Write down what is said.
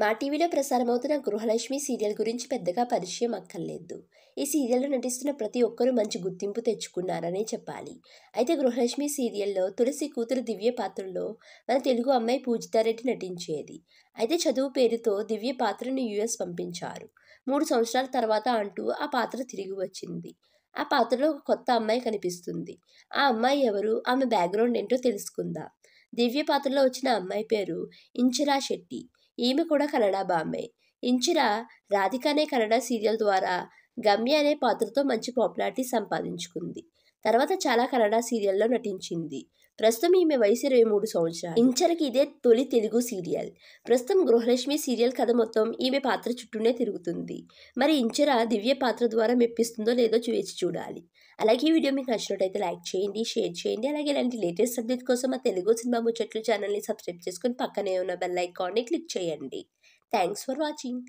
మా టీవీలో ప్రసారమవుతున్న గృహలక్ష్మి సీరియల్ గురించి పెద్దగా పరిచయం అక్కర్లేదు ఈ సీరియల్లో నటిస్తున్న ప్రతి ఒక్కరూ మంచి గుర్తింపు తెచ్చుకున్నారనే చెప్పాలి అయితే గృహలక్ష్మి సీరియల్లో తులసి కూతురు దివ్య పాత్రలో మన తెలుగు అమ్మాయి పూజితారెడ్డి నటించేది అయితే చదువు పేరుతో దివ్య పాత్రను యుఎస్ పంపించారు మూడు సంవత్సరాల తర్వాత అంటూ ఆ పాత్ర తిరిగి వచ్చింది ఆ పాత్రలో ఒక కొత్త అమ్మాయి కనిపిస్తుంది ఆ అమ్మాయి ఎవరు ఆమె బ్యాక్గ్రౌండ్ ఏంటో తెలుసుకుందాం దివ్య పాత్రలో వచ్చిన అమ్మాయి పేరు ఇంచరా శెట్టి ఈమె కూడా కన్నడ బామ్మే ఇంచిరా అనే కన్నడ సీరియల్ ద్వారా గమ్య అనే పాత్రతో మంచి పాపులారిటీ సంపాదించుకుంది తర్వాత చాలా కన్నడ సీరియల్లో నటించింది ప్రస్తుతం ఈమె వయసు ఇరవై మూడు సంవత్సరాలు ఇంచరకి ఇదే తొలి తెలుగు సీరియల్ ప్రస్తుతం గృహలక్ష్మి సీరియల్ కథ మొత్తం ఈమె పాత్ర చుట్టూనే తిరుగుతుంది మరి ఇంచర దివ్య పాత్ర ద్వారా మెప్పిస్తుందో లేదో వేచి చూడాలి అలాగే ఈ వీడియో మీకు నచ్చినట్టయితే లైక్ చేయండి షేర్ చేయండి అలాగే ఇలాంటి లేటెస్ట్ అప్డేట్ కోసం మా తెలుగు సినిమా ముచ్చట్లు ఛానల్ని సబ్స్క్రైబ్ చేసుకుని పక్కనే ఉన్న బెల్ ఐకాన్ని క్లిక్ చేయండి థ్యాంక్స్ ఫర్ వాచింగ్